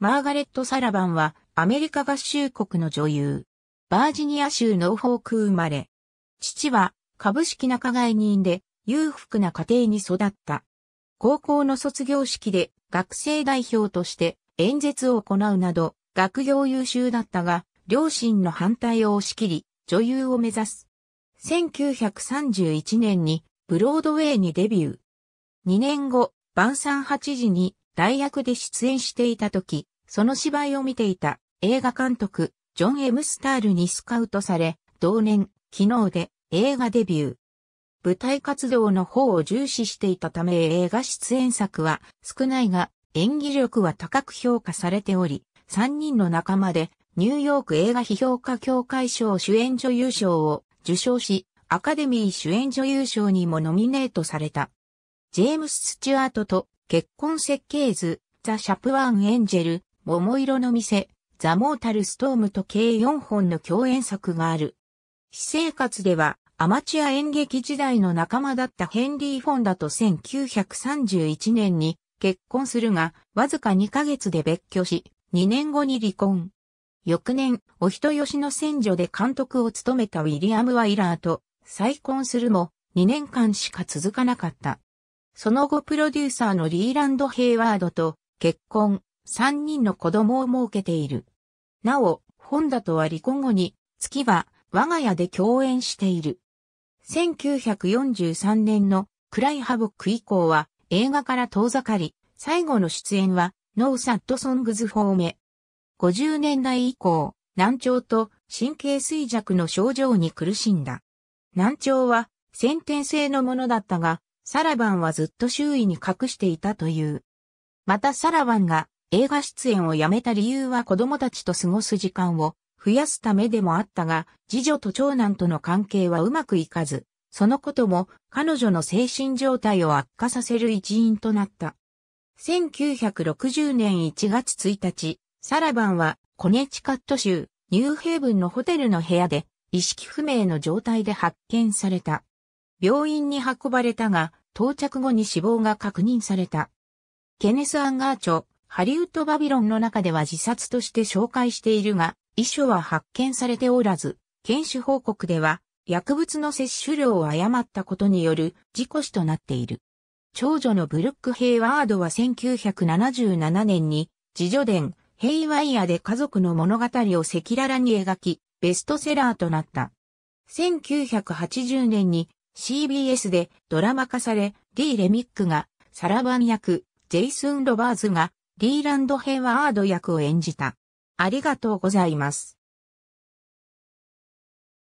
マーガレット・サラバンはアメリカ合衆国の女優。バージニア州ノーフォーク生まれ。父は株式仲買人で裕福な家庭に育った。高校の卒業式で学生代表として演説を行うなど学業優秀だったが、両親の反対を押し切り女優を目指す。1931年にブロードウェイにデビュー。2年後、晩餐8時に大役で出演していた時、その芝居を見ていた映画監督、ジョン・エムスタールにスカウトされ、同年、昨日で映画デビュー。舞台活動の方を重視していたため映画出演作は少ないが演技力は高く評価されており、3人の仲間でニューヨーク映画批評家協会賞主演女優賞を受賞し、アカデミー主演女優賞にもノミネートされた。ジェームス・スチュアートと結婚設計図、ザ・シャプワン・エンジェル、桃色の店、ザ・モータル・ストームと計4本の共演作がある。私生活では、アマチュア演劇時代の仲間だったヘンリー・フォンダと1931年に結婚するが、わずか2ヶ月で別居し、2年後に離婚。翌年、お人よしの戦女で監督を務めたウィリアム・ワイラーと再婚するも、2年間しか続かなかった。その後プロデューサーのリーランド・ヘイワードと結婚、3人の子供を設けている。なお、ホンダとは離婚後に、月は我が家で共演している。1943年の暗いハボック以降は映画から遠ざかり、最後の出演はノーサッドソングズフォーメ。50年代以降、難聴と神経衰弱の症状に苦しんだ。難聴は先天性のものだったが、サラバンはずっと周囲に隠していたという。またサラバンが映画出演をやめた理由は子供たちと過ごす時間を増やすためでもあったが、次女と長男との関係はうまくいかず、そのことも彼女の精神状態を悪化させる一因となった。1960年1月1日、サラバンはコネチカット州ニューヘイブンのホテルの部屋で意識不明の状態で発見された。病院に運ばれたが、到着後に死亡が確認された。ケネス・アンガーチョ、ハリウッド・バビロンの中では自殺として紹介しているが、遺書は発見されておらず、検視報告では、薬物の摂取量を誤ったことによる事故死となっている。長女のブルック・ヘイワードは1977年に、自助伝、ヘイワイヤで家族の物語を赤裸々に描き、ベストセラーとなった。1980年に CBS でドラマ化され、D・ レミックがサラバン役、ジェイスン・ロバーズがリーランド・ヘイワード役を演じた。ありがとうございます。